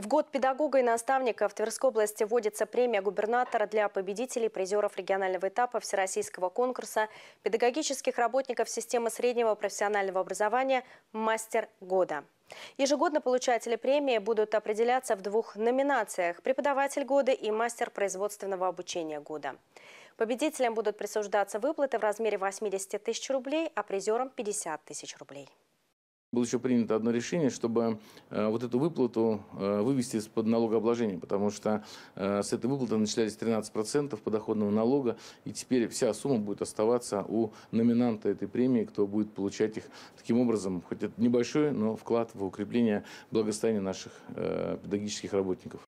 В год педагога и наставника в Тверской области вводится премия губернатора для победителей призеров регионального этапа Всероссийского конкурса педагогических работников системы среднего профессионального образования «Мастер года». Ежегодно получатели премии будут определяться в двух номинациях – преподаватель года и мастер производственного обучения года. Победителям будут присуждаться выплаты в размере 80 тысяч рублей, а призерам – 50 тысяч рублей. Было еще принято одно решение, чтобы э, вот эту выплату э, вывести из-под налогообложения, потому что э, с этой выплаты начислялись 13% подоходного налога, и теперь вся сумма будет оставаться у номинанта этой премии, кто будет получать их таким образом, хоть это небольшой, но вклад в укрепление благосостояния наших педагогических работников.